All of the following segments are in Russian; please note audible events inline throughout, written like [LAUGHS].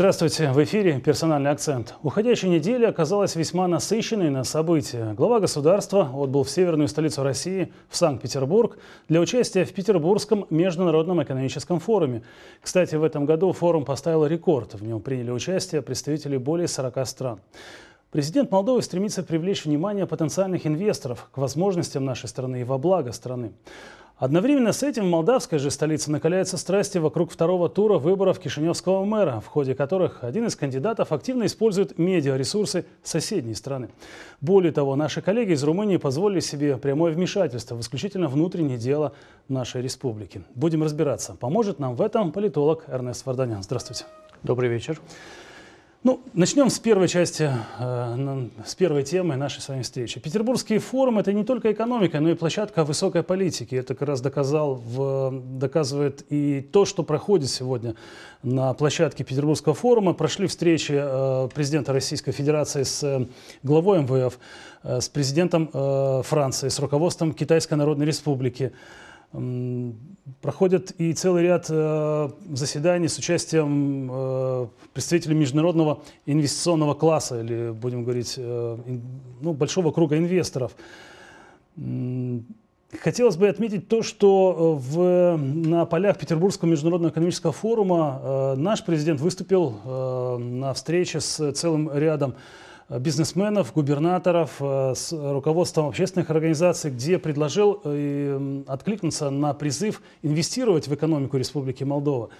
Здравствуйте, в эфире «Персональный акцент». Уходящая неделя оказалась весьма насыщенной на события. Глава государства отбыл в северную столицу России, в Санкт-Петербург, для участия в Петербургском международном экономическом форуме. Кстати, в этом году форум поставил рекорд. В нем приняли участие представители более 40 стран. Президент Молдовы стремится привлечь внимание потенциальных инвесторов к возможностям нашей страны и во благо страны. Одновременно с этим в молдавской же столице накаляются страсти вокруг второго тура выборов кишиневского мэра, в ходе которых один из кандидатов активно использует медиаресурсы соседней страны. Более того, наши коллеги из Румынии позволили себе прямое вмешательство в исключительно внутреннее дело нашей республики. Будем разбираться. Поможет нам в этом политолог Эрнест Варданян. Здравствуйте. Добрый вечер. Ну, начнем с первой части, э, ну, с первой темы нашей с вами встречи. Петербургский форум – это не только экономика, но и площадка высокой политики. Это как раз доказал, доказывает и то, что проходит сегодня на площадке Петербургского форума. Прошли встречи э, президента Российской Федерации с э, главой МВФ, с президентом Франции, с руководством Китайской Народной Республики. Проходят и целый ряд э, заседаний с участием э, представителей международного инвестиционного класса, или, будем говорить, э, ну, большого круга инвесторов. Хотелось бы отметить то, что в, на полях Петербургского международного экономического форума наш президент выступил на встрече с целым рядом бизнесменов, губернаторов, э, с руководством общественных организаций, где предложил э, откликнуться на призыв инвестировать в экономику Республики Молдова.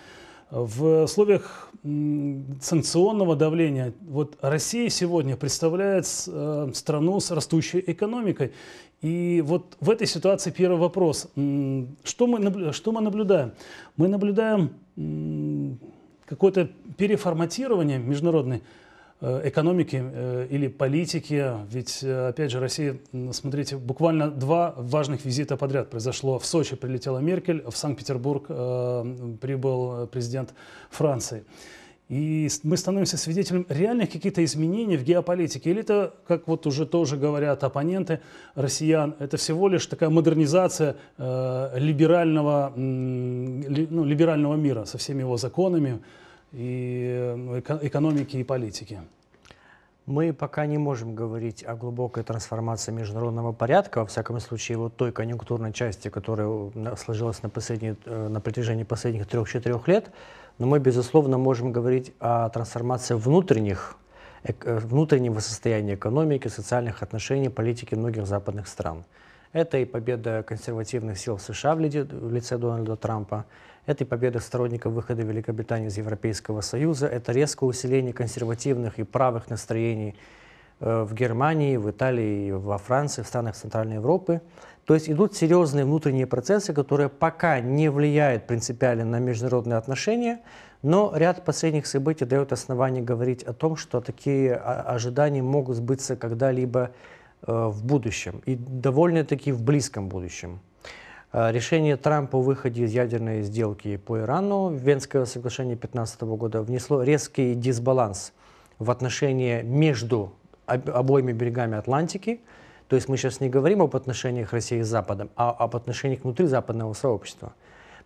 В условиях санкционного давления вот Россия сегодня представляет э, страну с растущей экономикой. И вот в этой ситуации первый вопрос. Что мы, что мы наблюдаем? Мы наблюдаем какое-то переформатирование международной Э, экономики э, или политики. Ведь, э, опять же, Россия, смотрите, буквально два важных визита подряд произошло. В Сочи прилетела Меркель, в Санкт-Петербург прибыл президент Франции. И мы становимся свидетелем реальных каких-то изменений в геополитике. Или это, как вот уже тоже говорят оппоненты россиян, это всего лишь такая модернизация э, либерального, э, ну, либерального мира со всеми его законами, и эм, экономики и политики? Мы пока не можем говорить о глубокой трансформации международного порядка, во всяком случае, вот той конъюнктурной части, которая э, сложилась на, последние, э, на протяжении последних трех-четырех лет, но мы, безусловно, можем говорить о трансформации внутренних, э, внутреннего состояния экономики, социальных отношений, политики многих западных стран. Это и победа консервативных сил в США в лице Дональда Трампа, этой победы сторонников выхода Великобритании из Европейского Союза, это резкое усиление консервативных и правых настроений э, в Германии, в Италии, во Франции, в странах Центральной Европы. То есть идут серьезные внутренние процессы, которые пока не влияют принципиально на международные отношения, но ряд последних событий дает основание говорить о том, что такие а, ожидания могут сбыться когда-либо э, в будущем, и довольно-таки в близком будущем. Э, решение Трампа о выходе из ядерной сделки по Ирану, Венское соглашение 2015 года, внесло резкий дисбаланс в отношения между обоими берегами Атлантики. То есть мы сейчас не говорим об отношениях России с Западом, а об отношениях внутри западного сообщества.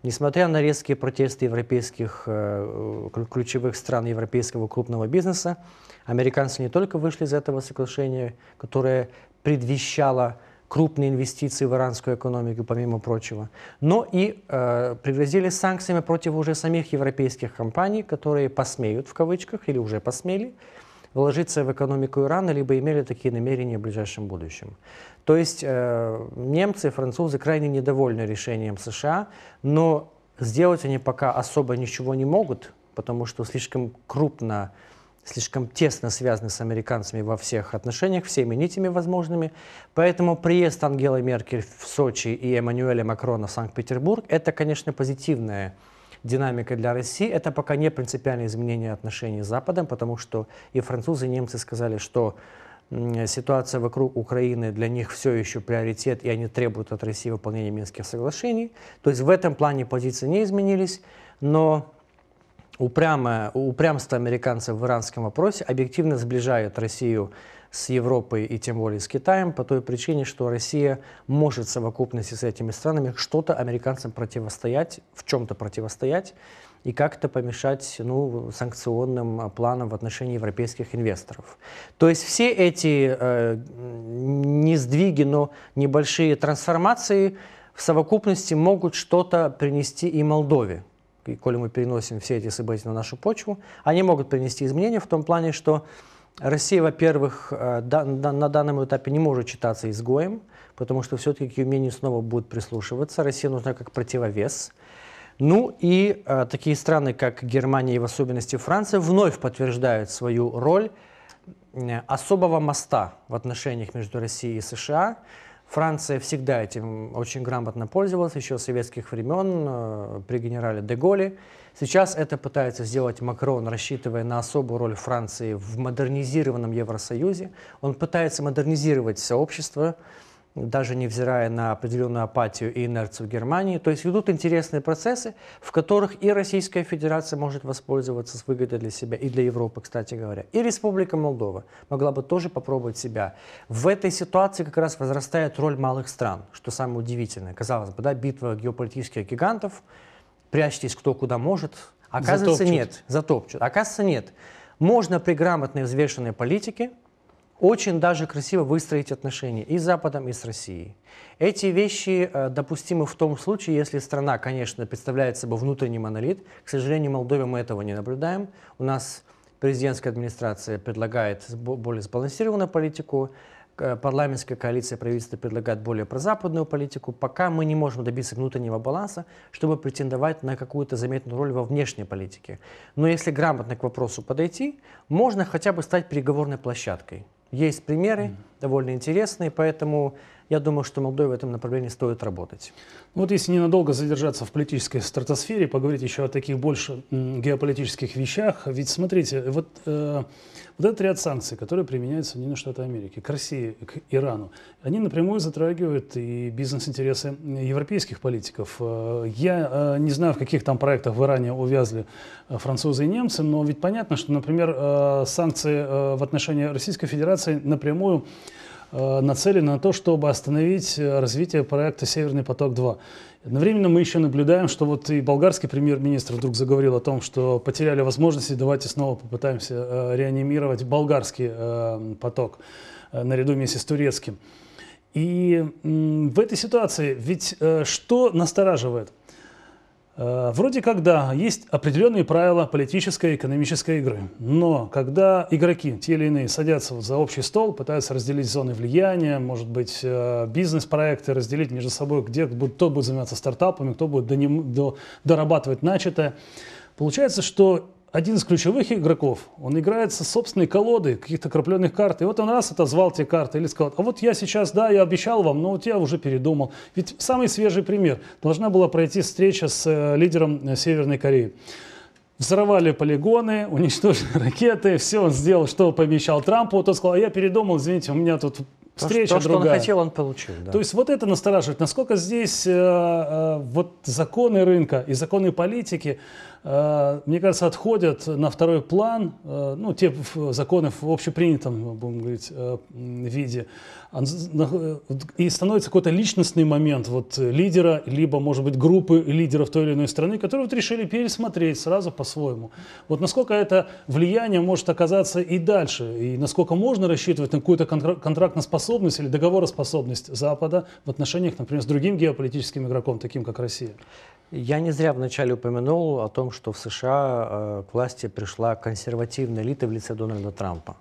Несмотря на резкие протесты европейских, э, э, ключевых стран европейского крупного бизнеса, американцы не только вышли из этого соглашения, которое предвещало крупные инвестиции в иранскую экономику, помимо прочего, но и э, пригрозили санкциями против уже самих европейских компаний, которые посмеют, в кавычках, или уже посмели, вложиться в экономику Ирана, либо имели такие намерения в ближайшем будущем. То есть э, немцы и французы крайне недовольны решением США, но сделать они пока особо ничего не могут, потому что слишком крупно слишком тесно связаны с американцами во всех отношениях, всеми нитями возможными. Поэтому приезд Ангелы Меркель в Сочи и Эммануэля Макрона в Санкт-Петербург – это, конечно, позитивная динамика для России. Это пока не принципиальное изменение отношений с Западом, потому что и французы, и немцы сказали, что ситуация вокруг Украины для них все еще приоритет, и они требуют от России выполнения Минских соглашений. То есть в этом плане позиции не изменились, но упрямое, упрямство американцев в иранском вопросе объективно сближает Россию с Европой и тем более с Китаем по той причине, что Россия может в совокупности с этими странами что-то американцам противостоять, в чем-то противостоять и как-то помешать ну, санкционным планам в отношении европейских инвесторов. То есть все эти э, не сдвиги, но небольшие трансформации в совокупности могут что-то принести и Молдове и коли мы переносим все эти события на нашу почву, они могут принести изменения в том плане, что Россия, во-первых, э, на данном этапе не может считаться изгоем, потому что все-таки к ее мнению снова будут прислушиваться. Россия нужна как противовес. Ну и э, такие страны, как Германия и в особенности Франция, вновь подтверждают свою роль особого моста в отношениях между Россией и США. Франция всегда этим очень грамотно пользовалась, еще с советских времен, э, при генерале де Сейчас это пытается сделать Макрон, рассчитывая на особую роль Франции в модернизированном Евросоюзе. Он пытается модернизировать сообщество, даже невзирая на определенную апатию и инерцию Германии. То есть идут интересные процессы, в которых и Российская Федерация может воспользоваться с выгодой для себя, и для Европы, кстати говоря. И Республика Молдова могла бы тоже попробовать себя. В этой ситуации как раз возрастает роль малых стран, что самое удивительное. Казалось бы, да, битва геополитических гигантов, прячьтесь кто куда может. Оказывается, затопчут. нет. Затопчут. Оказывается, нет. Можно при грамотной взвешенной политике – очень даже красиво выстроить отношения и с Западом, и с Россией. Эти вещи э, допустимы в том случае, если страна, конечно, представляет собой внутренний монолит. К сожалению, в Молдове мы этого не наблюдаем. У нас президентская администрация предлагает более сбалансированную политику, парламентская коалиция правительства предлагает более прозападную политику, пока мы не можем добиться внутреннего баланса, чтобы претендовать на какую-то заметную роль во внешней политике. Но если грамотно к вопросу подойти, можно хотя бы стать переговорной площадкой. Есть примеры mm-hmm. довольно интересные, поэтому я думаю, что Молдове в этом направлении стоит работать. Ну вот если ненадолго задержаться в политической стратосфере, поговорить еще о таких больше геополитических вещах. Ведь смотрите, вот, э, вот этот ряд санкций, которые применяются Соединенные Штаты Америки к России, к Ирану, они напрямую затрагивают и бизнес-интересы европейских политиков. Э, я э, не знаю, в каких там проектах в Иране увязли э, французы и немцы, но ведь понятно, что, например, э, санкции э, в отношении Российской Федерации напрямую Э, нацелены на то, чтобы остановить э, развитие проекта «Северный поток-2». Одновременно мы еще наблюдаем, что вот и болгарский премьер-министр вдруг заговорил о том, что потеряли возможности, давайте снова попытаемся э, реанимировать болгарский поток наряду вместе с турецким. И в этой ситуации ведь что настораживает – Э, вроде как да, есть определенные правила политической и экономической игры, но когда игроки, те или иные, садятся за общий стол, пытаются разделить зоны влияния, может быть, э, бизнес-проекты разделить между собой, где кто будет заниматься стартапами, кто будет дорабатывать начатое, получается, что один из ключевых игроков, он играет со собственной колодой каких-то крапленных карт. И вот он раз отозвал те карты или сказал, а вот я сейчас, да, я обещал вам, но вот я уже передумал. Ведь самый свежий пример. Должна была пройти встреча с э, лидером э, Северной Кореи. Взорвали полигоны, [LAUGHS] уничтожили ракеты, все он сделал, что помещал Трампу. Вот он сказал, а я передумал, извините, у меня тут встреча то, что, другая. То, он хотел, он получил. Да. То есть вот это настораживает, насколько здесь э, э, вот законы рынка и законы политики, Э, мне кажется, отходят на второй план, э, ну, те законы в общепринятом, будем говорить, э, виде, а и становится какой-то личностный момент вот лидера, либо, может быть, группы лидеров той или иной страны, которые вот решили пересмотреть сразу по-своему. Вот насколько это влияние может оказаться и дальше, и насколько можно рассчитывать на какую-то контрактноспособность или договороспособность Запада в отношениях, например, с другим геополитическим игроком, таким как Россия? Я не зря вначале упомянул о том, что в США э, к власти пришла консервативная элита в лице Дональда Трампа.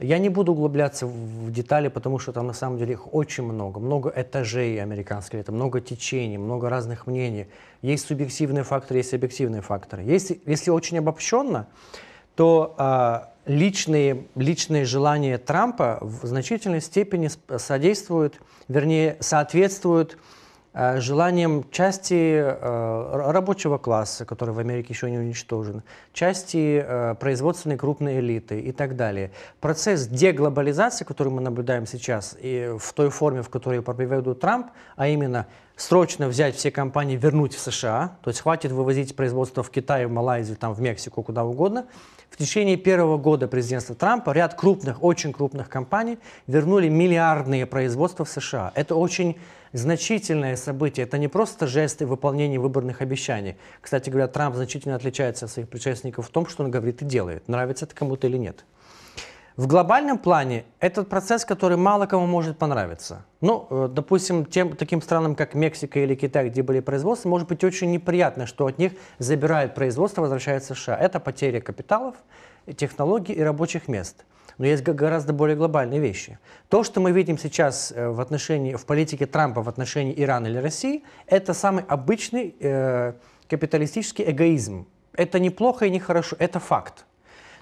Я не буду углубляться в детали, потому что там на самом деле их очень много. Много этажей американской это много течений, много разных мнений. Есть субъективные факторы, есть объективные факторы. Есть, если очень обобщенно, то э, личные, личные желания Трампа в значительной степени содействуют, вернее, соответствуют Э, желанием части э, рабочего класса, который в Америке еще не уничтожен, части э, производственной крупной элиты и так далее. Процесс деглобализации, который мы наблюдаем сейчас, и в той форме, в которой проповедует Трамп, а именно срочно взять все компании, вернуть в США, то есть хватит вывозить производство в Китай, в Малайзию, там, в Мексику, куда угодно. В течение первого года президентства Трампа ряд крупных, очень крупных компаний вернули миллиардные производства в США. Это очень значительное событие. Это не просто жесты выполнения выборных обещаний. Кстати говоря, Трамп значительно отличается от своих предшественников в том, что он говорит и делает, нравится это кому-то или нет. В глобальном плане этот процесс, который мало кому может понравиться. Ну, э, допустим, тем, таким странам, как Мексика или Китай, где были производства, может быть очень неприятно, что от них забирают производство, возвращают США. Это потеря капиталов, технологий и рабочих мест – но есть гораздо более глобальные вещи. То, что мы видим сейчас э, в, отношении, в политике Трампа в отношении Ирана или России, это самый обычный э, капиталистический эгоизм. Это неплохо и нехорошо, это факт.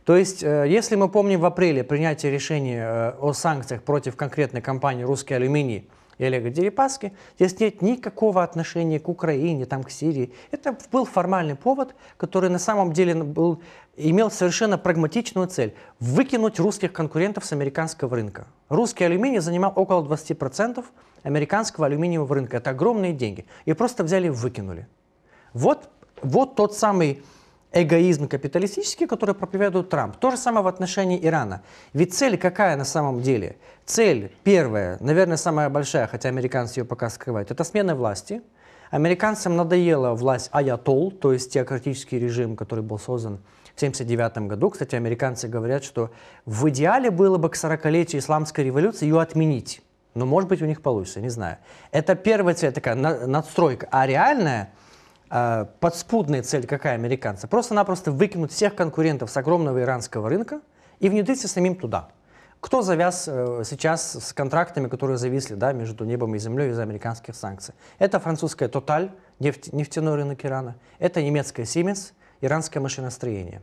То есть, э, если мы помним в апреле принятие решения э, о санкциях против конкретной компании «Русский алюминий», и Олега Дерипаски, здесь нет никакого отношения к Украине, там, к Сирии. Это был формальный повод, который на самом деле был, имел совершенно прагматичную цель – выкинуть русских конкурентов с американского рынка. Русский алюминий занимал около 20% американского алюминиевого рынка. Это огромные деньги. И просто взяли и выкинули. Вот, вот тот самый эгоизм капиталистический, который проповедует Трамп. То же самое в отношении Ирана. Ведь цель какая на самом деле? Цель первая, наверное, самая большая, хотя американцы ее пока скрывают, это смена власти. Американцам надоела власть аятол, то есть теократический режим, который был создан в 1979 году. Кстати, американцы говорят, что в идеале было бы к 40-летию исламской революции ее отменить. Но, может быть, у них получится, не знаю. Это первая цель, такая надстройка. А реальная – а, подспудная цель какая американца? Просто-напросто выкинуть всех конкурентов с огромного иранского рынка и внедриться самим туда. Кто завяз э, сейчас с контрактами, которые зависли да, между небом и землей из-за американских санкций? Это французская Total нефть, нефтяной рынок Ирана, это немецкая Siemens, иранское машиностроение.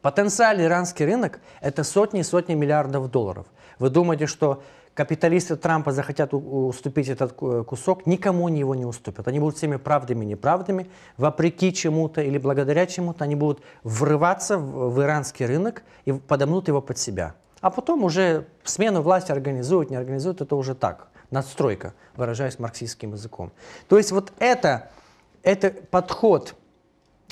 Потенциальный иранский рынок – это сотни и сотни миллиардов долларов. Вы думаете, что капиталисты Трампа захотят уступить этот э, кусок, никому они его не уступят. Они будут всеми правдами и неправдами, вопреки чему-то или благодаря чему-то, они будут врываться в, в иранский рынок и подомнут его под себя. А потом уже смену власти организуют, не организуют, это уже так, надстройка, выражаясь марксистским языком. То есть вот это, это подход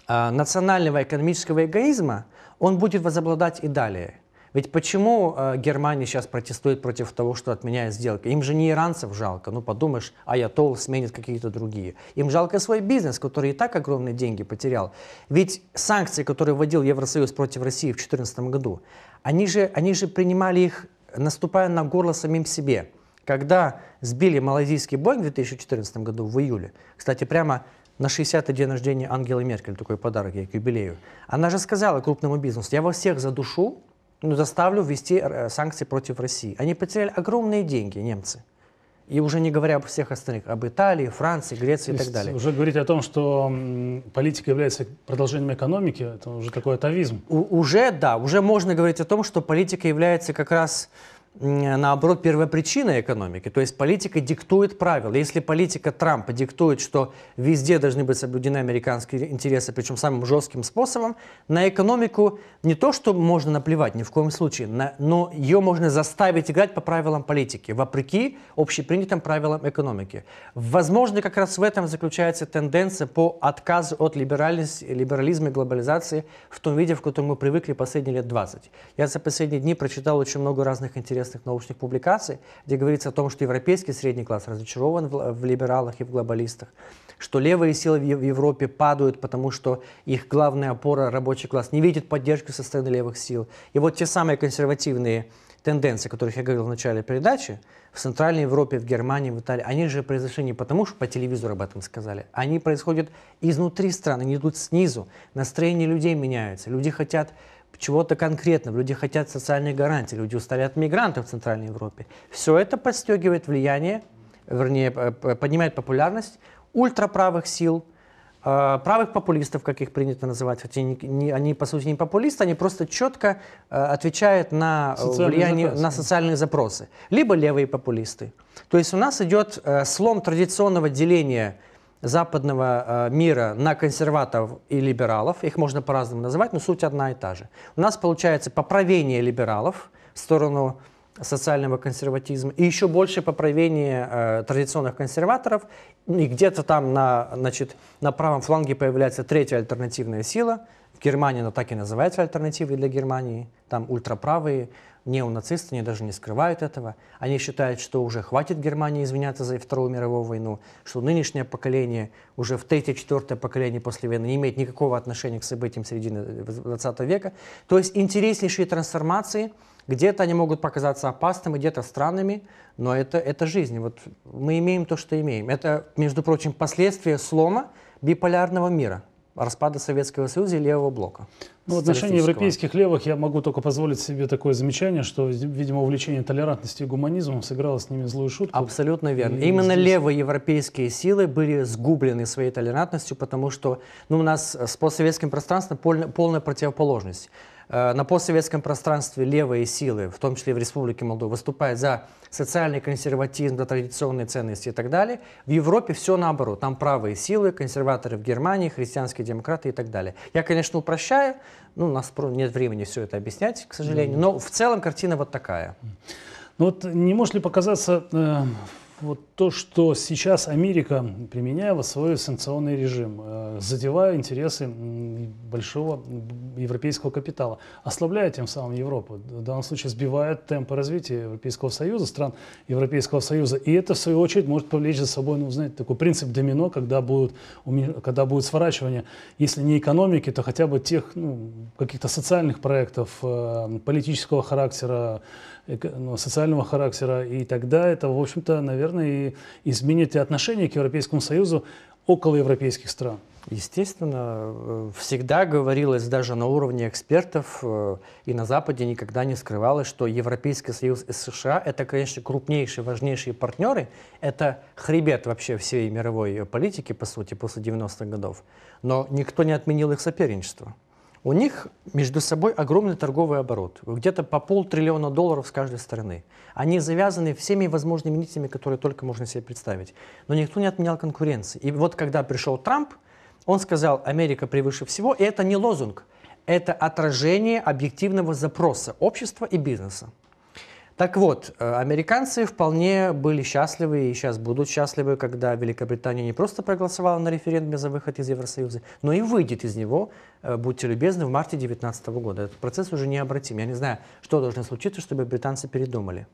э, национального экономического эгоизма, он будет возобладать и далее. Ведь почему э, Германия сейчас протестует против того, что отменяет сделка? Им же не иранцев жалко. Ну, подумаешь, аятол сменит какие-то другие. Им жалко свой бизнес, который и так огромные деньги потерял. Ведь санкции, которые вводил Евросоюз против России в 2014 году, они же, они же принимали их, наступая на горло самим себе. Когда сбили малазийский Боинг в 2014 году, в июле, кстати, прямо на 60-й день рождения Ангелы Меркель, такой подарок ей к юбилею, она же сказала крупному бизнесу, я вас всех задушу, ну, заставлю ввести э, санкции против России. Они потеряли огромные деньги, немцы. И уже не говоря об всех остальных, об Италии, Франции, Греции и так далее. Уже говорить о том, что политика является продолжением экономики, это уже такой атовизм. У уже, да, уже можно говорить о том, что политика является как раз наоборот, первопричина экономики. То есть политика диктует правила. Если политика Трампа диктует, что везде должны быть соблюдены американские интересы, причем самым жестким способом, на экономику не то, что можно наплевать ни в коем случае, на, но ее можно заставить играть по правилам политики, вопреки общепринятым правилам экономики. Возможно, как раз в этом заключается тенденция по отказу от либерализ, либерализма и глобализации в том виде, в котором мы привыкли последние лет 20. Я за последние дни прочитал очень много разных интересных известных научных публикаций, где говорится о том, что европейский средний класс разочарован в, в либералах и в глобалистах, что левые силы в Европе падают, потому что их главная опора рабочий класс не видит поддержки со стороны левых сил. И вот те самые консервативные тенденции, о которых я говорил в начале передачи, в Центральной Европе, в Германии, в Италии, они же произошли не потому, что по телевизору об этом сказали. Они происходят изнутри страны, они идут снизу. Настроение людей меняется. Люди хотят чего-то конкретного. Люди хотят социальных гарантий. люди устали от мигрантов в Центральной Европе. Все это подстегивает влияние, вернее, поднимает популярность ультраправых сил, э, правых популистов, как их принято называть, хотя не, не, они по сути не популисты, они просто четко э, отвечают на э, социальные влияние запросы. на социальные запросы, либо левые популисты. То есть у нас идет э, слом традиционного деления западного э, мира на консерваторов и либералов, их можно по-разному называть, но суть одна и та же. У нас получается поправение либералов в сторону социального консерватизма и еще больше поправение э, традиционных консерваторов. И где-то там на, значит, на правом фланге появляется третья альтернативная сила. В Германии она так и называется альтернативой для Германии. Там ультраправые Неонацисты, они даже не скрывают этого. Они считают, что уже хватит Германии извиняться за Вторую мировую войну, что нынешнее поколение, уже в третье-четвертое поколение после войны, не имеет никакого отношения к событиям середины 20 века. То есть интереснейшие трансформации, где-то они могут показаться опасными, где-то странными, но это, это жизнь. Вот мы имеем то, что имеем. Это, между прочим, последствия слома биполярного мира – распада Советского Союза и левого блока. Ну, в отношении европейских левых я могу только позволить себе такое замечание, что, видимо, увлечение толерантностью и гуманизмом сыграло с ними злую шутку. Абсолютно верно. И Именно здесь... левые европейские силы были сгублены своей толерантностью, потому что ну, у нас с постсоветским пространством полная, полная противоположность. Э, на постсоветском пространстве левые силы, в том числе в Республике Молдова, выступают за социальный консерватизм, за традиционные ценности и так далее. В Европе все наоборот. Там правые силы, консерваторы в Германии, христианские демократы и так далее. Я, конечно, упрощаю, ну, у нас нет времени все это объяснять, к сожалению, но в целом картина вот такая. Ну вот не может ли показаться э, вот то, что сейчас Америка, применяя вот свой санкционный режим, э, задевая интересы большого европейского капитала, ослабляя тем самым Европу, в данном случае сбивает темпы развития Европейского Союза, стран Европейского Союза. И это, в свою очередь, может повлечь за собой, ну, знаете, такой принцип домино, когда, будет, когда будет сворачивание, если не экономики, то хотя бы тех ну, каких-то социальных проектов, э, политического характера, ну, социального характера. И тогда это, в общем-то, наверное, и изменит и отношение к Европейскому Союзу около европейских стран. Естественно, э, всегда говорилось даже на уровне экспертов э, и на Западе никогда не скрывалось, что Европейский Союз и США — это, конечно, крупнейшие, важнейшие партнеры, это хребет вообще всей мировой э, политики, по сути, после 90-х годов. Но никто не отменил их соперничество. У них между собой огромный торговый оборот, где-то по полтриллиона долларов с каждой стороны. Они завязаны всеми возможными нитями, которые только можно себе представить. Но никто не отменял конкуренции. И вот когда пришел Трамп, он сказал, Америка превыше всего, и это не лозунг, это отражение объективного запроса общества и бизнеса. Так вот, э, американцы вполне были счастливы и сейчас будут счастливы, когда Великобритания не просто проголосовала на референдуме за выход из Евросоюза, но и выйдет из него, э, будьте любезны, в марте 2019 года. Этот процесс уже необратим. Я не знаю, что должно случиться, чтобы британцы передумали.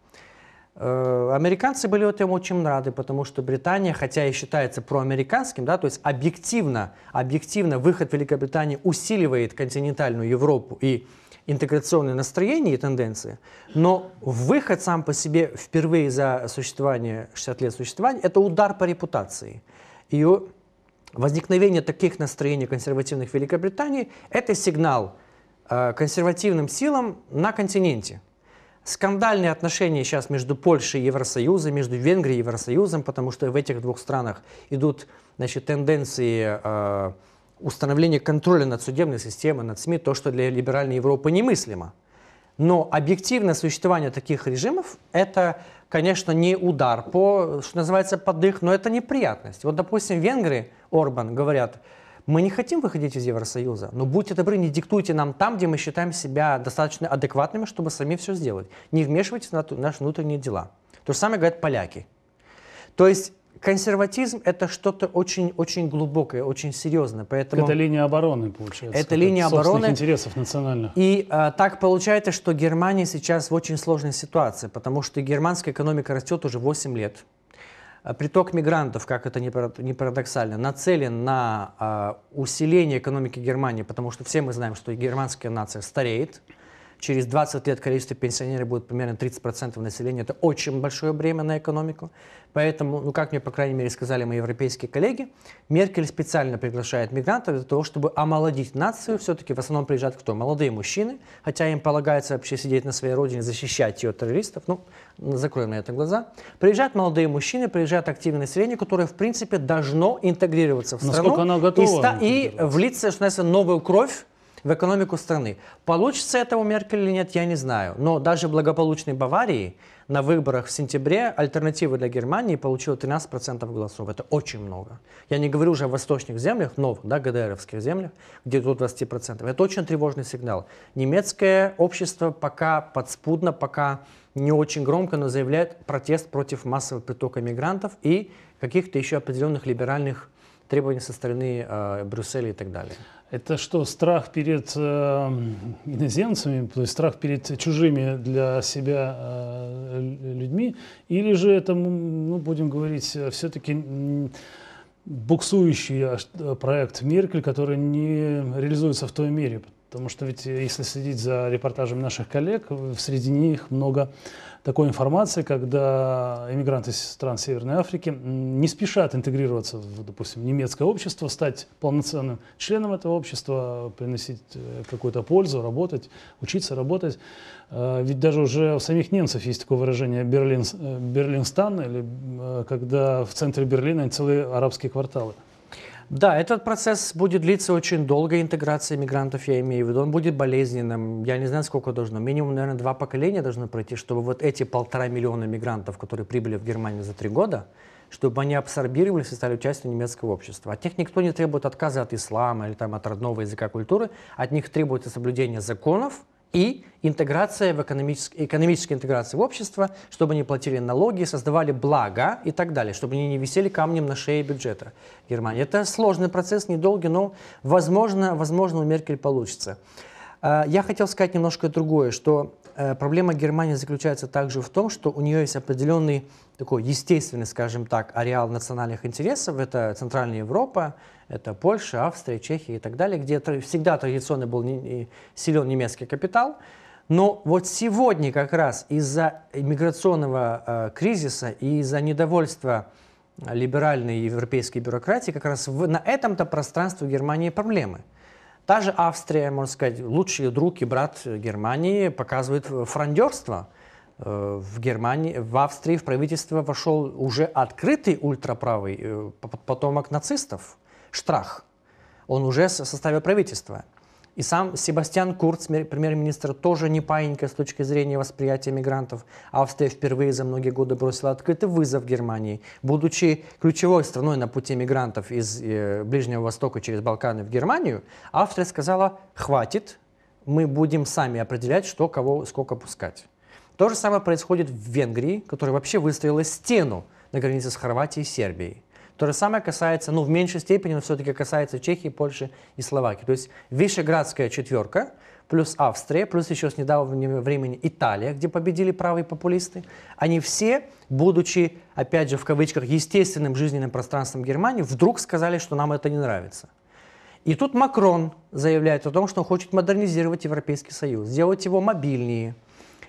Э, американцы были этому очень рады, потому что Британия, хотя и считается проамериканским, да, то есть объективно, объективно выход Великобритании усиливает континентальную Европу и Европу, интеграционные настроения и тенденции, но выход сам по себе впервые за существование, 60 лет существования, это удар по репутации. И возникновение таких настроений консервативных в Великобритании – это сигнал э, консервативным силам на континенте. Скандальные отношения сейчас между Польшей и Евросоюзом, между Венгрией и Евросоюзом, потому что в этих двух странах идут значит, тенденции э, установление контроля над судебной системой, над СМИ, то, что для либеральной Европы немыслимо. Но объективное существование таких режимов – это, конечно, не удар по, что называется, под их, но это неприятность. Вот, допустим, венгры, Орбан, говорят, мы не хотим выходить из Евросоюза, но будьте добры, не диктуйте нам там, где мы считаем себя достаточно адекватными, чтобы сами все сделать. Не вмешивайтесь в наши внутренние дела. То же самое говорят поляки. То есть консерватизм это что-то очень, очень глубокое, очень серьезное. Поэтому это линия обороны, получается. Это линия обороны. интересов национальных. И э, так получается, что Германия сейчас в очень сложной ситуации, потому что германская экономика растет уже 8 лет. А, приток мигрантов, как это не парадоксально, нацелен на э, усиление экономики Германии, потому что все мы знаем, что германская нация стареет, Через 20 лет количество пенсионеров будет примерно 30% населения. Это очень большое бремя на экономику. Поэтому, ну как мне, по крайней мере, сказали мои европейские коллеги, Меркель специально приглашает мигрантов для того, чтобы омолодить нацию. Все-таки в основном приезжают кто? Молодые мужчины, хотя им полагается вообще сидеть на своей родине, защищать ее от террористов. Ну, закроем на это глаза. Приезжают молодые мужчины, приезжают активное население, которое, в принципе, должно интегрироваться в страну. Насколько она готова? И, и влиться, что называется, новую кровь в экономику страны. Получится это у Меркель или нет, я не знаю. Но даже благополучной Баварии на выборах в сентябре альтернатива для Германии получила 13% голосов. Это очень много. Я не говорю уже о восточных землях, новых, да, ГДРовских землях, где тут 20%. Это очень тревожный сигнал. Немецкое общество пока подспудно, пока не очень громко, но заявляет протест против массового притока мигрантов и каких-то еще определенных либеральных требования со стороны э, Брюсселя и так далее. Это что, страх перед э, иноземцами, то есть страх перед чужими для себя э, людьми, или же это, ну, будем говорить, э, все-таки буксующий э, э, проект Меркель, который не реализуется в той мере, Потому что ведь если следить за репортажами наших коллег, среди них много такой информации, когда иммигранты из стран Северной Африки не спешат интегрироваться в, допустим, немецкое общество, стать полноценным членом этого общества, приносить э, какую-то пользу, работать, учиться, работать. Э, ведь даже уже у самих немцев есть такое выражение Берлин, э, Берлинстан, или когда в центре Берлина целые арабские кварталы. Да, этот процесс будет длиться очень долго, интеграция мигрантов, я имею в виду. Он будет болезненным. Я не знаю, сколько должно. Минимум, наверное, два поколения должно пройти, чтобы вот эти полтора миллиона мигрантов, которые прибыли в Германию за три года, чтобы они абсорбировались и стали частью немецкого общества. От них никто не требует отказа от ислама или там, от родного языка культуры. От них требуется соблюдение законов, и интеграция в экономическ... экономическая интеграция в общество, чтобы они платили налоги, создавали блага и так далее, чтобы они не висели камнем на шее бюджета Германии. Это сложный процесс, недолгий, но возможно, возможно у Меркель получится. Э, я хотел сказать немножко другое, что Э, проблема Германии заключается также в том, что у нее есть определенный такой естественный, скажем так, ареал национальных интересов. Это Центральная Европа, это Польша, Австрия, Чехия и так далее, где всегда традиционно был силен немецкий капитал. Но вот сегодня как раз из-за миграционного э, кризиса и из-за недовольства либеральной европейской бюрократии как раз в, на этом-то пространстве Германии проблемы – Та же Австрия, можно сказать, лучший друг и брат Германии показывает франдерство. Э, в Германии, в Австрии в правительство вошел уже открытый ультраправый э, потомок нацистов, Штрах. Он уже составил правительство. И сам Себастьян Курц, премьер-министр, тоже не паинька с точки зрения восприятия мигрантов. Австрия впервые за многие годы бросила открытый вызов Германии, будучи ключевой страной на пути мигрантов из э, Ближнего Востока через Балканы в Германию. Австрия сказала, хватит, мы будем сами определять, что кого сколько пускать. То же самое происходит в Венгрии, которая вообще выстроила стену на границе с Хорватией и Сербией. То же самое касается, ну, в меньшей степени, но все-таки касается Чехии, Польши и Словакии. То есть Вишеградская четверка, плюс Австрия, плюс еще с недавнего времени Италия, где победили правые популисты, они все, будучи, опять же, в кавычках, естественным жизненным пространством Германии, вдруг сказали, что нам это не нравится. И тут Макрон заявляет о том, что он хочет модернизировать Европейский Союз, сделать его мобильнее –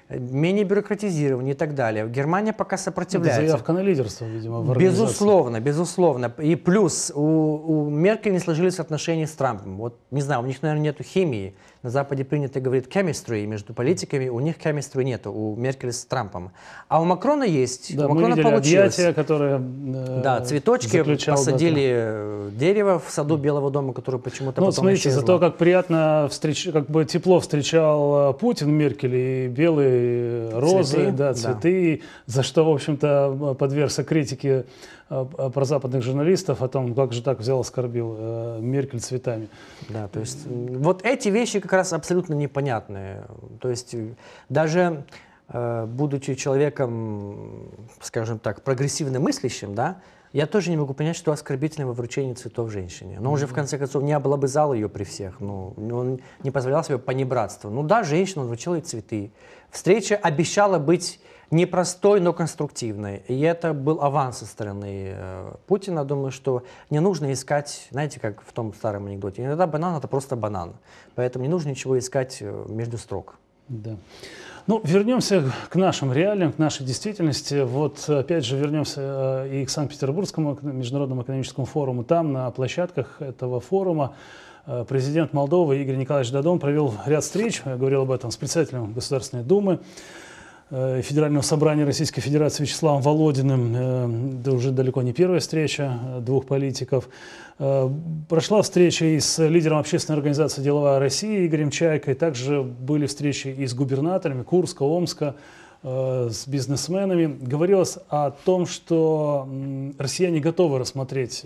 менее бюрократизирование и так далее. Германия пока сопротивляется. Это заявка на лидерство, видимо, в Безусловно, безусловно. И плюс у, у Меркель не сложились отношения с Трампом. Вот, не знаю, у них, наверное, нет химии на Западе принято говорить chemistry между политиками, у них chemistry нету, у Меркель с Трампом. А у Макрона есть, да, у Макрона мы получилось. Объятия, которые, э, да, цветочки посадили да, э, дерево в саду Белого дома, которое почему-то ну, потом смотрите, исчезло. то, как приятно, встреч, как бы тепло встречал э, Путин Меркель и белые э, розы, цветы, да, цветы, да. за что, в общем-то, подвергся критике про западных журналистов, о том, как же так взял, оскорбил э, Меркель цветами. Да, то есть вот эти вещи как раз абсолютно непонятные. То есть э, даже э, будучи человеком, скажем так, прогрессивно мыслящим, да, я тоже не могу понять, что оскорбительного вручение цветов женщине. Но уже, в конце концов, не облобызал ее при всех. Ну, он не позволял себе понебратству. Ну да, женщина вручила ей цветы. Встреча обещала быть непростой, но конструктивный. И это был аванс со стороны э, Путина. Думаю, что не нужно искать, знаете, как в том старом анекдоте, иногда банан — это просто банан. Поэтому не нужно ничего искать э, между строк. Да. Ну, вернемся к нашим реалиям, к нашей действительности. Вот опять же вернемся э, и к Санкт-Петербургскому международному экономическому форуму. Там на площадках этого форума э, президент Молдовы Игорь Николаевич Дадон провел ряд встреч, говорил об этом с председателем Государственной Думы. Э, Федерального собрания Российской Федерации Вячеславом Володиным. Это уже далеко не первая встреча э, двух политиков. Э, прошла встреча и с лидером общественной организации «Деловая Россия» Игорем Чайкой. Также были встречи и с губернаторами Курска, Омска, с бизнесменами. Говорилось о том, что россияне готовы рассмотреть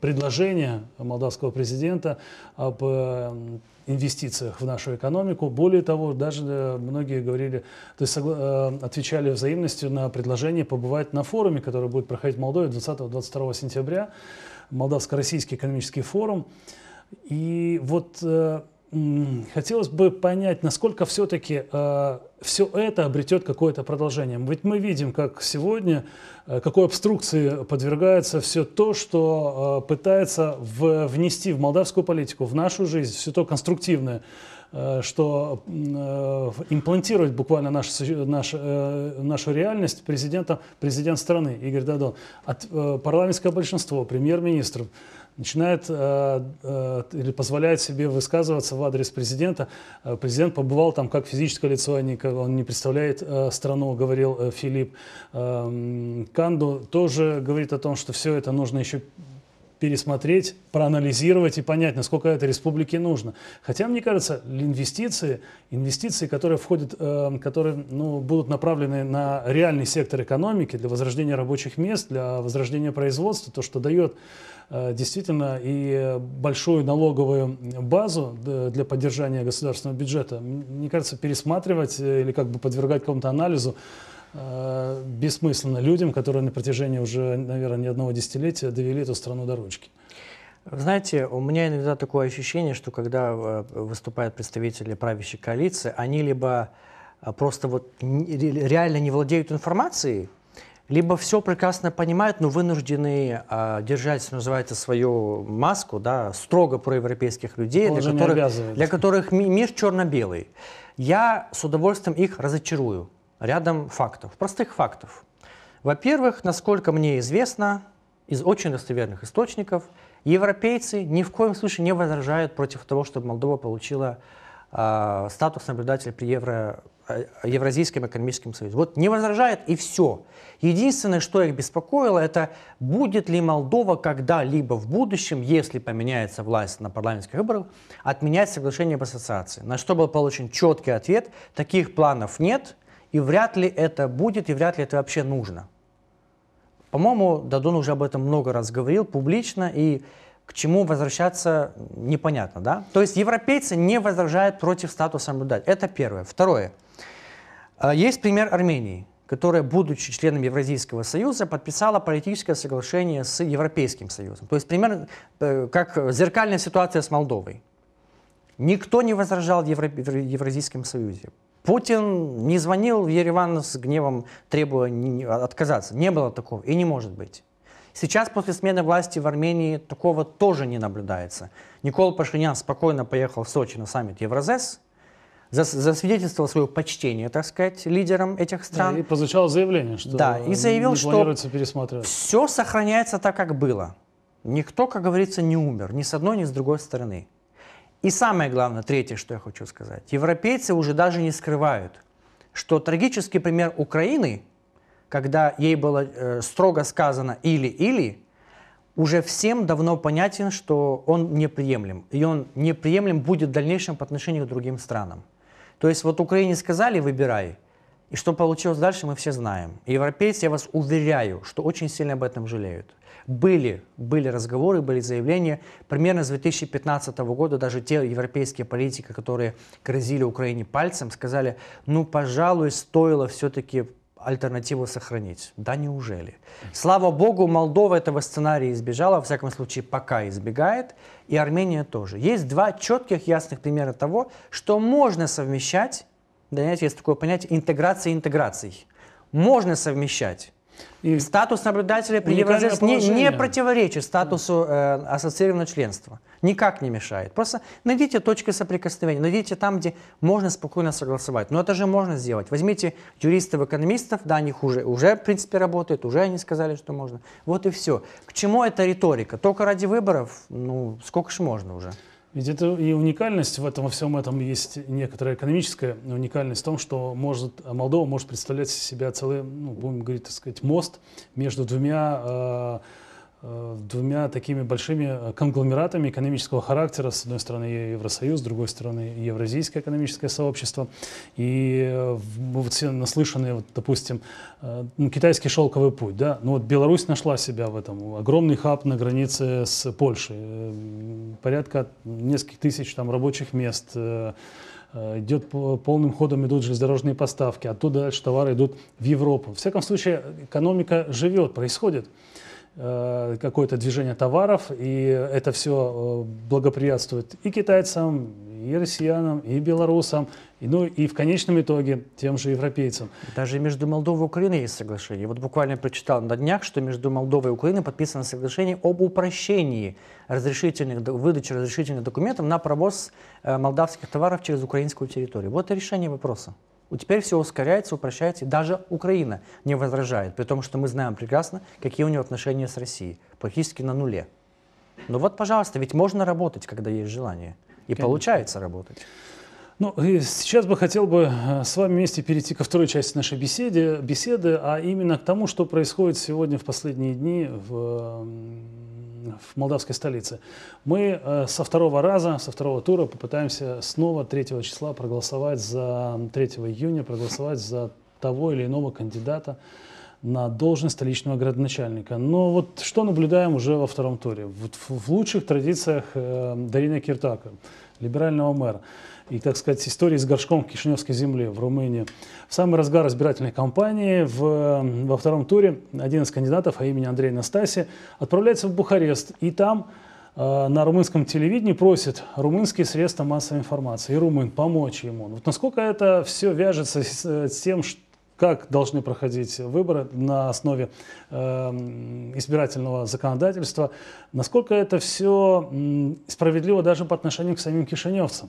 предложение молдавского президента об инвестициях в нашу экономику. Более того, даже э, многие говорили, то есть э, отвечали взаимностью на предложение побывать на форуме, который будет проходить в Молдове 20-22 сентября, Молдавско-Российский экономический форум. И вот э, хотелось бы понять, насколько все-таки э, все это обретет какое-то продолжение. Ведь мы видим, как сегодня, э, какой обструкции подвергается все то, что э, пытается в, внести в молдавскую политику, в нашу жизнь, все то конструктивное, э, что э, имплантировать буквально наш, наш, э, нашу реальность президента президент страны Игорь Дадон, от, э, парламентское большинство, премьер-министр начинает э, э, или позволяет себе высказываться в адрес президента. Э, президент побывал там как физическое лицо, а он не представляет страну, говорил э, Филипп. Эм, Канду тоже говорит о том, что все это нужно еще пересмотреть, проанализировать и понять, насколько это республике нужно. Хотя, мне кажется, инвестиции, инвестиции, которые входят, которые ну, будут направлены на реальный сектор экономики для возрождения рабочих мест, для возрождения производства, то, что дает Э, действительно и большую налоговую базу э, для поддержания государственного бюджета, мне кажется, пересматривать э, или как бы подвергать какому-то анализу бессмысленно людям, которые на протяжении уже, наверное, не одного десятилетия довели эту страну до ручки. Знаете, у меня иногда такое ощущение, что когда выступают представители правящей коалиции, они либо просто вот реально не владеют информацией, либо все прекрасно понимают, но вынуждены э, держать, что называется, свою маску, да, строго проевропейских людей, для которых, для которых мир черно-белый. Я с удовольствием их разочарую рядом фактов, простых фактов. Во-первых, насколько мне известно, из очень достоверных источников, европейцы ни в коем случае не возражают против того, чтобы Молдова получила э, статус наблюдателя при Европе. Евразийским экономическим союзом. Вот не возражает и все. Единственное, что их беспокоило, это будет ли Молдова когда-либо в будущем, если поменяется власть на парламентских выборах, отменять соглашение об ассоциации. На что был получен четкий ответ, таких планов нет, и вряд ли это будет, и вряд ли это вообще нужно. По-моему, Дадон уже об этом много раз говорил публично, и к чему возвращаться непонятно, да? То есть европейцы не возражают против статуса наблюдателя. Это первое. Второе. А, есть пример Армении, которая, будучи членом Евразийского союза, подписала политическое соглашение с Европейским союзом. То есть пример, э, как зеркальная ситуация с Молдовой. Никто не возражал в Евро... Евразийском союзе. Путин не звонил в Ереван с гневом, требуя отказаться. Не было такого и не может быть. Сейчас после смены власти в Армении такого тоже не наблюдается. Никол Пашинян спокойно поехал в Сочи на саммит Евразес, засвидетельствовал свое почтение, так сказать, лидерам этих стран. Да, и позвучало заявление, что да, и заявил, не планируется что пересматривать. все сохраняется так, как было. Никто, как говорится, не умер, ни с одной, ни с другой стороны. И самое главное, третье, что я хочу сказать. Европейцы уже даже не скрывают, что трагический пример Украины когда ей было э, строго сказано «или-или», уже всем давно понятен, что он неприемлем. И он неприемлем будет в дальнейшем по отношению к другим странам. То есть вот Украине сказали «выбирай», и что получилось дальше, мы все знаем. И европейцы, я вас уверяю, что очень сильно об этом жалеют. Были, были разговоры, были заявления. Примерно с 2015 года даже те европейские политики, которые грозили Украине пальцем, сказали, ну, пожалуй, стоило все-таки альтернативу сохранить. Да неужели? Слава богу, Молдова этого сценария избежала, во всяком случае, пока избегает, и Армения тоже. Есть два четких, ясных примера того, что можно совмещать, да, знаете, есть такое понятие интеграции интеграций. Можно совмещать и... Статус наблюдателя при Евразии не, не противоречит статусу э, ассоциированного членства. Никак не мешает. Просто найдите точки соприкосновения, найдите там, где можно спокойно согласовать. Но это же можно сделать. Возьмите юристов-экономистов, да, они уже, уже, в принципе, работают, уже они сказали, что можно. Вот и все. К чему эта риторика? Только ради выборов? Ну, сколько ж можно уже? Ведь это и уникальность в этом, во всем этом есть некоторая экономическая уникальность в том, что может, э, Молдова может представлять себя целый, ну, будем говорить, так сказать, мост между двумя э, Э, двумя такими большими э, конгломератами экономического характера. С одной стороны Евросоюз, с другой стороны Евразийское экономическое сообщество. И э, мы вот все наслышаны, вот, допустим, ну, китайский шелковый путь. Да? Ну вот Беларусь нашла себя в этом. Огромный хаб на границе с Польшей. Порядка нескольких тысяч там рабочих мест идет полным ходом идут железнодорожные поставки, оттуда дальше товары идут в Европу. В всяком случае, экономика живет, происходит. Э, какое-то движение товаров, и это все э, благоприятствует и китайцам, и россиянам, и белорусам, и, ну и в конечном итоге тем же европейцам. Даже между Молдовой и Украиной есть соглашение. Вот буквально прочитал на днях, что между Молдовой и Украиной подписано соглашение об упрощении разрешительных, выдачи разрешительных документов на провоз э, молдавских товаров через украинскую территорию. Вот и решение вопроса. Теперь все ускоряется, упрощается, и даже Украина не возражает, при том, что мы знаем прекрасно, какие у нее отношения с Россией, практически на нуле. Но ну вот, пожалуйста, ведь можно работать, когда есть желание, и Конечно. получается работать. Ну, и сейчас бы хотел бы э, с вами вместе перейти ко второй части нашей беседы, беседы, а именно к тому, что происходит сегодня в последние дни в в молдавской столице. Мы э, со второго раза, со второго тура попытаемся снова 3 числа проголосовать за 3 июня, проголосовать за того или иного кандидата на должность столичного градоначальника. Но вот что наблюдаем уже во втором туре? Вот в, лучших традициях э, Дарина Киртака, либерального мэра и, так сказать, истории с горшком в Кишиневской земле в Румынии. В самый разгар избирательной кампании в, во втором туре один из кандидатов, а имени Андрей Настаси, отправляется в Бухарест, и там э, на румынском телевидении просит румынские средства массовой информации и румын помочь ему. Вот насколько это все вяжется с, с тем, что как должны проходить выборы на основе э, избирательного законодательства, насколько это все справедливо даже по отношению к самим кишиневцам.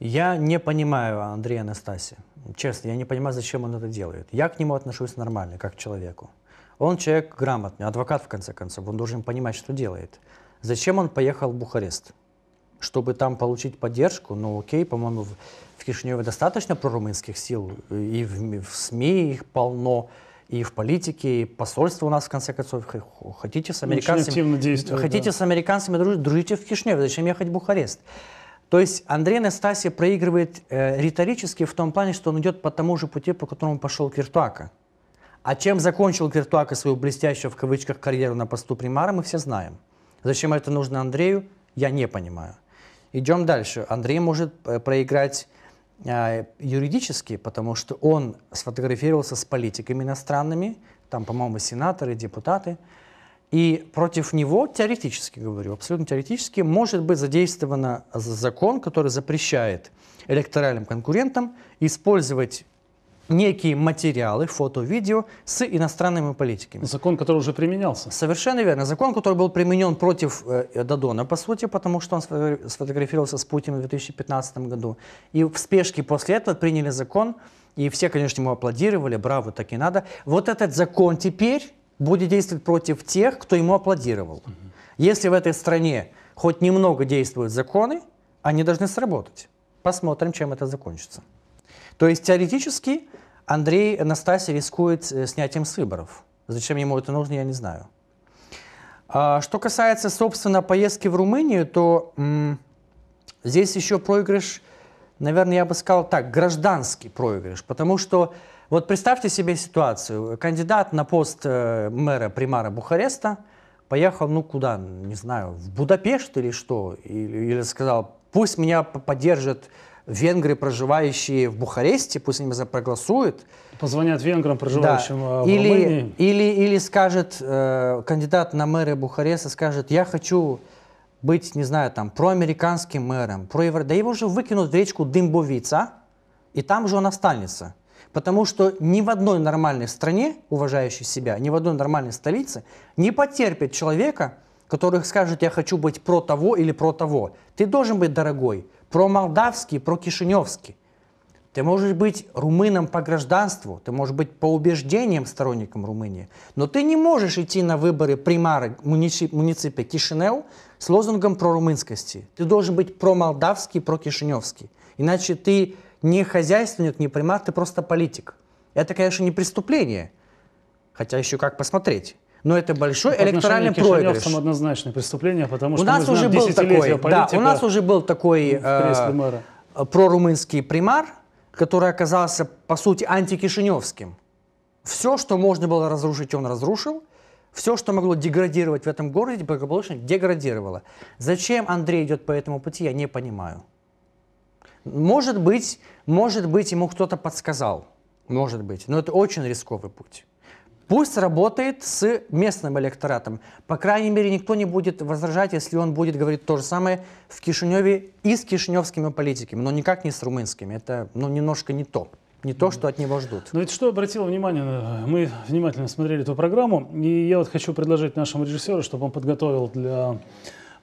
Я не понимаю Андрея Анастасия. Честно, я не понимаю, зачем он это делает. Я к нему отношусь нормально, как к человеку. Он человек грамотный, адвокат в конце концов, он должен понимать, что делает. Зачем он поехал в Бухарест? Чтобы там получить поддержку, ну окей, по-моему, в, в Кишиневе достаточно прорумынских сил, и в, в СМИ их полно, и в политике, и посольство у нас, в конце концов, хотите с американцами... Хотите да. с американцами дружить, дружите в Кишиневе, зачем ехать в Бухарест? То есть Андрей Настаси проигрывает э, риторически в том плане, что он идет по тому же пути, по которому пошел Киртуака. А чем закончил Киртуака свою блестящую в кавычках карьеру на посту примара, мы все знаем. Зачем это нужно Андрею, я не понимаю. Идем дальше. Андрей может э, проиграть э, юридически, потому что он сфотографировался с политиками иностранными, там, по-моему, сенаторы, депутаты – и против него, теоретически говорю, абсолютно теоретически, может быть задействован закон, который запрещает электоральным конкурентам использовать некие материалы, фото, видео с иностранными политиками. Закон, который уже применялся. Совершенно верно. Закон, который был применен против э, Дадона, по сути, потому что он сфотографировался с Путиным в 2015 году. И в спешке после этого приняли закон, и все, конечно, ему аплодировали, браво, так и надо. Вот этот закон теперь будет действовать против тех, кто ему аплодировал. Если в этой стране хоть немного действуют законы, они должны сработать. Посмотрим, чем это закончится. То есть теоретически Андрей Анастасий рискует э, снятием с выборов. Зачем ему это нужно, я не знаю. А, что касается, собственно, поездки в Румынию, то здесь еще проигрыш, наверное, я бы сказал так, гражданский проигрыш, потому что вот представьте себе ситуацию. Кандидат на пост э, мэра, примара Бухареста поехал, ну куда, не знаю, в Будапешт или что, или, или сказал, пусть меня поддержат венгры, проживающие в Бухаресте, пусть они за проголосуют. Позвонят венграм, проживающим да. Э, в или, Румынии. Или, или скажет, э, кандидат на мэра Бухареста скажет, я хочу быть, не знаю, там, проамериканским мэром, проевро... Да его же выкинут в речку Дымбовица, и там же он останется. Потому что ни в одной нормальной стране, уважающей себя, ни в одной нормальной столице не потерпит человека, который скажет, я хочу быть про того или про того. Ты должен быть, дорогой, про молдавский, про кишиневский. Ты можешь быть румыном по гражданству, ты можешь быть по убеждениям сторонником Румынии, но ты не можешь идти на выборы примара муниципия Кишинев с лозунгом про румынскости. Ты должен быть про молдавский, про кишиневский. Иначе ты не хозяйственник, не примат, ты просто политик. Это, конечно, не преступление, хотя еще как посмотреть. Но это большой По электоральный проигрыш. однозначное преступление, потому что у нас уже был такой, да, у нас уже был такой э, прорумынский примар, который оказался по сути антикишиневским. Все, что можно было разрушить, он разрушил. Все, что могло деградировать в этом городе, благополучно деградировало. Зачем Андрей идет по этому пути, я не понимаю. Может быть, может быть, ему кто-то подсказал. Может быть. Но это очень рисковый путь. Пусть работает с местным электоратом. По крайней мере, никто не будет возражать, если он будет говорить то же самое в Кишиневе и с кишиневскими политиками, но никак не с румынскими. Это ну, немножко не то. Не то, что от него ждут. Но ведь что обратило внимание, мы внимательно смотрели эту программу, и я вот хочу предложить нашему режиссеру, чтобы он подготовил для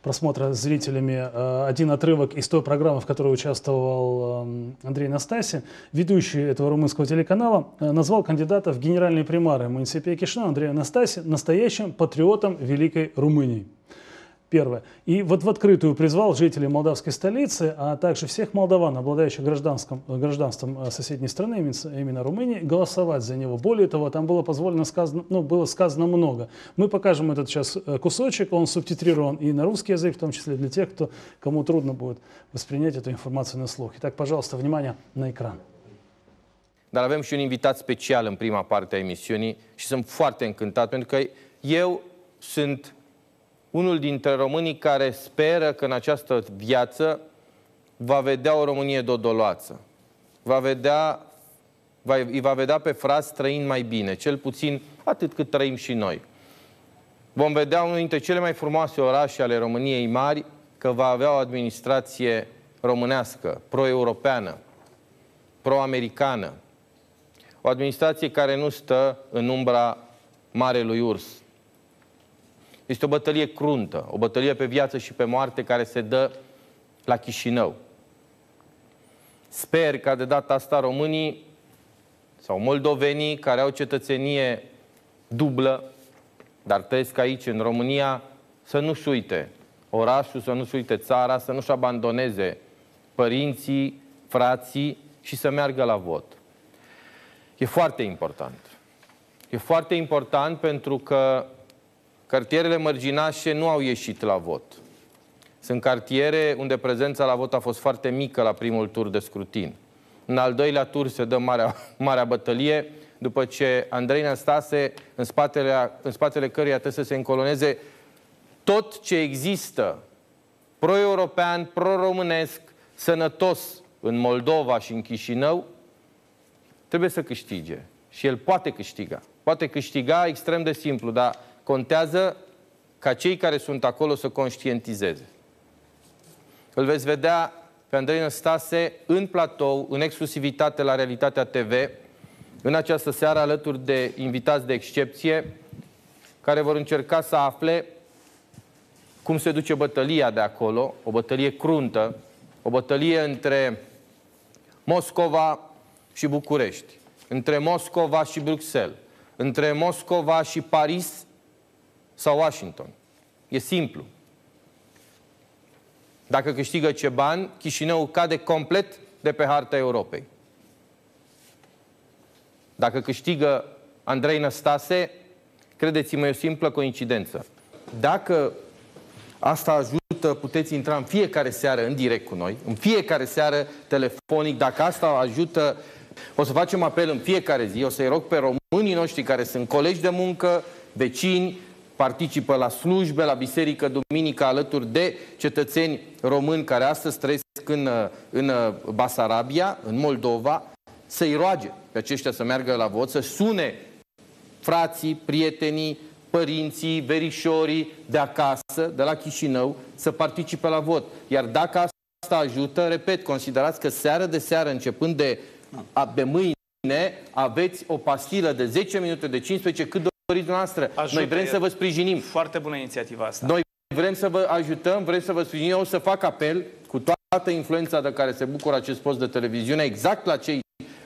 просмотра зрителями э, один отрывок из той программы, в которой участвовал эм, Андрей Настаси. Ведущий этого румынского телеканала э, назвал кандидата в генеральные примары Муниципия Кишина Андрея Настаси настоящим патриотом Великой Румынии. Первое. И вот в открытую призвал жителей молдавской столицы, а также всех молдаван, обладающих гражданским, гражданством э, соседней страны, именно Румынии, голосовать за него. Более того, там было позволено сказано, ну, было сказано много. Мы покажем этот сейчас э, кусочек, он субтитрирован и на русский язык, в том числе для тех, кто, кому трудно будет воспринять эту информацию на слух. Итак, пожалуйста, внимание на экран. Dar avem și un invitat special în prima parte a emisiunii și sunt foarte încântat pentru că eu sunt unul dintre românii care speră că în această viață va vedea o Românie dodoloață. Va vedea, va, îi va vedea pe frați trăind mai bine, cel puțin atât cât trăim și noi. Vom vedea unul dintre cele mai frumoase orașe ale României mari, că va avea o administrație românească, pro-europeană, pro-americană. O administrație care nu stă în umbra Marelui Urs, este o bătălie cruntă, o bătălie pe viață și pe moarte care se dă la Chișinău. Sper ca de data asta românii sau moldovenii care au cetățenie dublă, dar trăiesc aici, în România, să nu-și uite orașul, să nu-și uite țara, să nu-și abandoneze părinții, frații și să meargă la vot. E foarte important. E foarte important pentru că Cartierele mărginașe nu au ieșit la vot. Sunt cartiere unde prezența la vot a fost foarte mică la primul tur de scrutin. În al doilea tur se dă marea, [LAUGHS] marea bătălie, după ce Andrei Năstase, în spatele, în spatele căruia trebuie să se încoloneze tot ce există pro-european, pro-românesc, sănătos în Moldova și în Chișinău, trebuie să câștige. Și el poate câștiga. Poate câștiga extrem de simplu, dar Contează ca cei care sunt acolo să conștientizeze. Îl veți vedea pe Andrei Năstase în platou, în exclusivitate la Realitatea TV, în această seară alături de invitați de excepție, care vor încerca să afle cum se duce bătălia de acolo, o bătălie cruntă, o bătălie între Moscova și București, între Moscova și Bruxelles, între Moscova și Paris sau Washington. E simplu. Dacă câștigă ce bani, Chișinău cade complet de pe harta Europei. Dacă câștigă Andrei Năstase, credeți-mă, e o simplă coincidență. Dacă asta ajută, puteți intra în fiecare seară în direct cu noi, în fiecare seară telefonic, dacă asta ajută, o să facem apel în fiecare zi, o să-i rog pe românii noștri care sunt colegi de muncă, vecini, participă la slujbe, la biserică, duminică, alături de cetățeni români care astăzi trăiesc în, în Basarabia, în Moldova, să-i roage pe aceștia să meargă la vot, să sune frații, prietenii, părinții, verișorii de acasă, de la Chișinău, să participe la vot. Iar dacă asta ajută, repet, considerați că seară de seară, începând de, de mâine, aveți o pastilă de 10 minute, de 15, cât doriți noastră. Ajută, Noi vrem să vă sprijinim. Foarte bună inițiativa asta. Noi vrem să vă ajutăm, vrem să vă sprijinim. Eu o să fac apel cu toată influența de care se bucură acest post de televiziune, exact la cei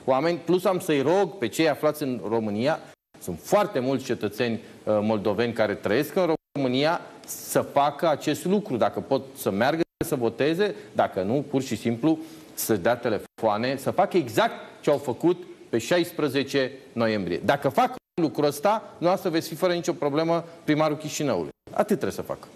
oameni, plus am să-i rog pe cei aflați în România, sunt foarte mulți cetățeni uh, moldoveni care trăiesc în România, să facă acest lucru, dacă pot să meargă să voteze, dacă nu, pur și simplu să dea telefoane, să facă exact ce au făcut pe 16 noiembrie. Dacă fac lucrul ăsta, noastră veți fi fără nicio problemă primarul Chișinăului. Atât trebuie să facă.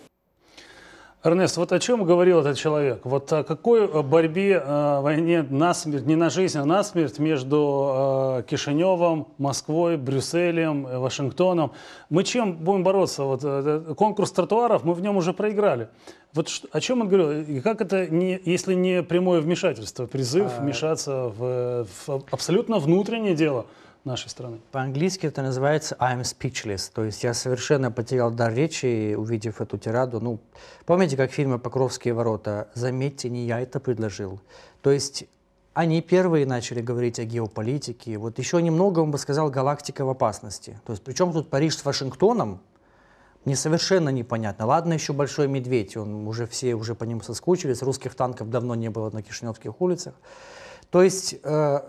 Эрнест, вот о чем говорил этот человек? Вот о какой борьбе, э, войне смерть, не на жизнь, а на смерть между э, Кишиневым, Москвой, Брюсселем, э, Вашингтоном? Мы чем будем бороться? Вот, э, э, конкурс тротуаров, мы в нем уже проиграли. Вот что, о чем он говорил? И как это, не, если не прямое вмешательство, призыв а. вмешаться в, в абсолютно внутреннее дело? нашей страны. По-английски это называется I'm speechless, то есть я совершенно потерял дар речи, увидев эту тираду. Ну, помните, как в фильме «Покровские ворота»? Заметьте, не я это предложил. То есть они первые начали говорить о геополитике. Вот еще немного, он бы сказал, галактика в опасности. То есть причем тут Париж с Вашингтоном, мне совершенно непонятно. Ладно, еще Большой Медведь, он уже все уже по нему соскучились, русских танков давно не было на Кишиневских улицах. То есть э,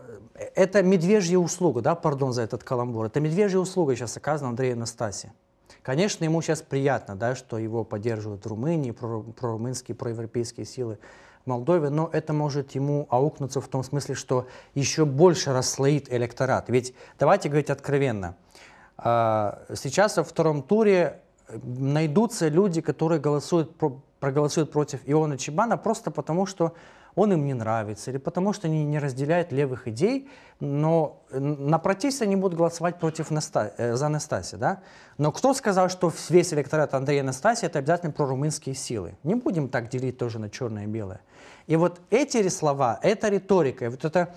это медвежья услуга, да, пардон за этот каламбур, это медвежья услуга сейчас оказана Андрею Настасе. Конечно, ему сейчас приятно, да, что его поддерживают Румынии, прорумынские, проевропейские силы в Молдове, но это может ему аукнуться в том смысле, что еще больше расслоит электорат. Ведь давайте говорить откровенно, а, сейчас во втором туре э, найдутся люди, которые голосуют, проголосуют против Иона Чебана просто потому, что он им не нравится, или потому что они не разделяют левых идей, но э, на протесте они будут голосовать против Наста... Э, за Настаси. Да? Но кто сказал, что весь электорат Андрея Настаси это обязательно про румынские силы? Не будем так делить тоже на черное и белое. И вот эти слова, эта риторика, вот это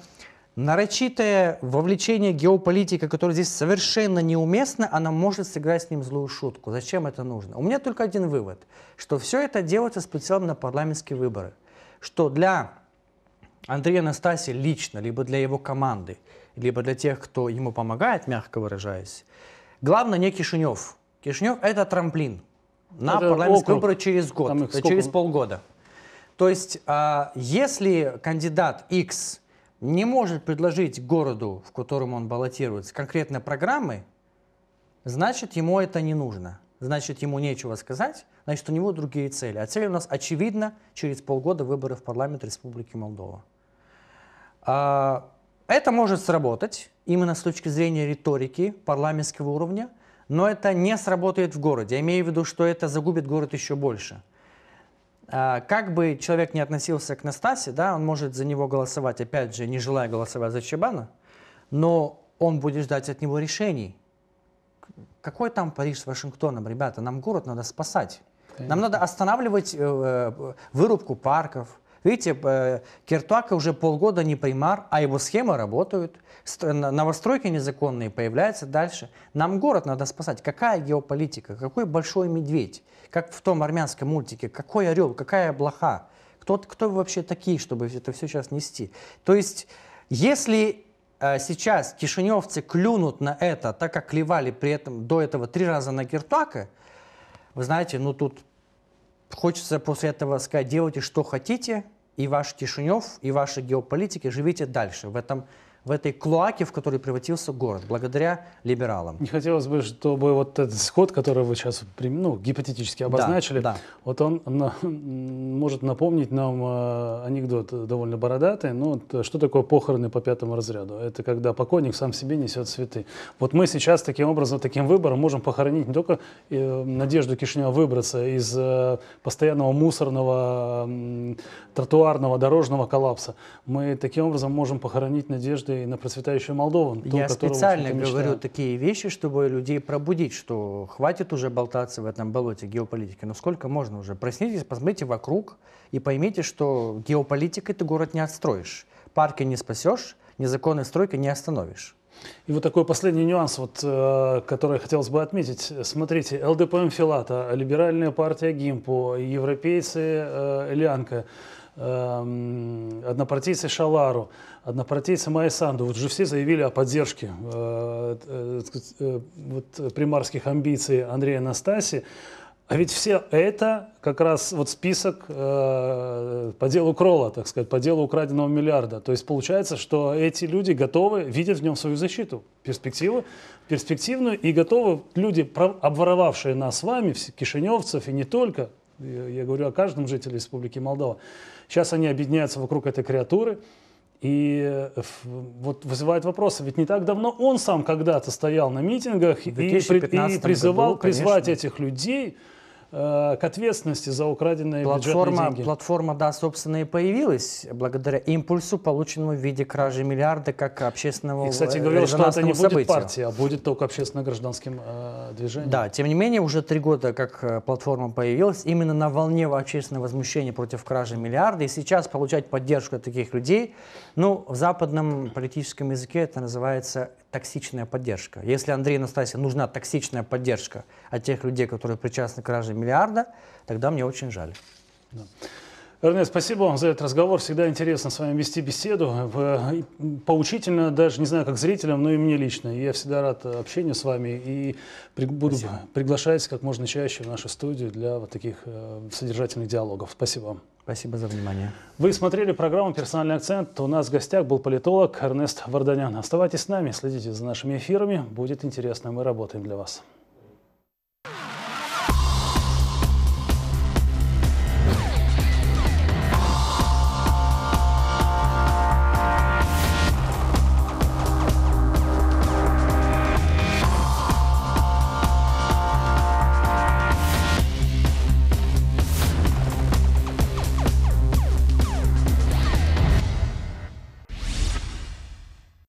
нарочитое вовлечение геополитика, которое здесь совершенно неуместно, она может сыграть с ним злую шутку. Зачем это нужно? У меня только один вывод, что все это делается специально на парламентские выборы – что для Андрея Настаси лично, либо для его команды, либо для тех, кто ему помогает, мягко выражаясь, главное не Кишинев. Кишинев — это трамплин на это парламентские округ. выборы через год, Там э, через полгода. То есть, а, если кандидат X не может предложить городу, в котором он баллотируется, конкретно программы, значит, ему это не нужно. Значит, ему нечего сказать, значит, у него другие цели. А цель у нас очевидна через полгода выборы в парламент Республики Молдова. А, это может сработать именно с точки зрения риторики парламентского уровня, но это не сработает в городе. Я имею в виду, что это загубит город еще больше. А, как бы человек не относился к Настасе, да, он может за него голосовать, опять же, не желая голосовать за Чебана, но он будет ждать от него решений. Какой там Париж с Вашингтоном, ребята, нам город надо спасать. Конечно. Нам надо останавливать э, э, вырубку парков. Видите, э, Киртуака уже полгода не примар, а его схемы работают. Новостройки незаконные появляются дальше. Нам город надо спасать. Какая геополитика? Какой большой медведь? Как в том армянском мультике. Какой орел? Какая блоха? Кто, кто вы вообще такие, чтобы это все сейчас нести? То есть, если э, сейчас кишиневцы клюнут на это, так как клевали при этом до этого три раза на Гертака, вы знаете, ну тут Хочется после этого сказать, делайте что хотите, и ваш Кишинев, и ваши геополитики, живите дальше. В этом в этой клоаке, в которой превратился город, благодаря либералам. Не хотелось бы, чтобы вот этот сход, который вы сейчас ну, гипотетически обозначили, да, да. вот он на, может напомнить нам э, анекдот довольно бородатый, но что такое похороны по пятому разряду? Это когда покойник сам себе несет цветы. Вот мы сейчас таким образом, таким выбором можем похоронить не только э, Надежду Кишинева выбраться из э, постоянного мусорного, тротуарного, дорожного коллапса, мы таким образом можем похоронить Надежду надеждой на процветающую Молдову. Я специально говорю такие вещи, чтобы людей пробудить, что хватит уже болтаться в этом болоте геополитики. Но сколько можно уже? Проснитесь, посмотрите вокруг и поймите, что геополитикой ты город не отстроишь. Парки не спасешь, незаконные стройки не остановишь. И вот такой последний нюанс, вот, э, который хотелось бы отметить. Смотрите, ЛДПМ Филата, Либеральная партия Гимпу, европейцы э, Лианка – Эм, однопартийцы Шалару, однопартийцы Майсанду, вот же все заявили о поддержке э, э, э, вот, примарских амбиций Андрея Настаси. А ведь все это как раз вот список э, по делу Кролла, так сказать, по делу украденного миллиарда. То есть получается, что эти люди готовы, видят в нем свою защиту, перспективы, перспективную, и готовы люди, обворовавшие нас с вами, кишиневцев и не только, я говорю о каждом жителе Республики Молдова, Сейчас они объединяются вокруг этой креатуры, и э, вот вызывает вопросы, ведь не так давно он сам когда-то стоял на митингах и, и призывал году, призвать этих людей Э, к ответственности за украденные платформа, деньги. Платформа, да, собственно, и появилась благодаря импульсу, полученному в виде кражи миллиарда, как общественного И, кстати, э, говорил, что это не события. будет партия, а будет только общественно-гражданским э, движением. Да, тем не менее, уже три года, как э, платформа появилась, именно на волне общественного возмущения против кражи миллиарда, и сейчас получать поддержку от таких людей, ну, в западном политическом языке это называется токсичная поддержка. Если Андрей Настасье нужна токсичная поддержка от тех людей, которые причастны к краже миллиарда, тогда мне очень жаль. Да. Эрнест, спасибо вам за этот разговор. Всегда интересно с вами вести беседу. Э, поучительно, даже не знаю, как зрителям, но и мне лично. Я всегда рад э, общению с вами и буду спасибо. приглашать как можно чаще в нашу студию для вот таких э, содержательных диалогов. Спасибо вам. Спасибо за внимание. Вы смотрели программу «Персональный акцент». У нас в гостях был политолог Эрнест Варданян. Оставайтесь с нами, следите за нашими эфирами. Будет интересно, мы работаем для вас.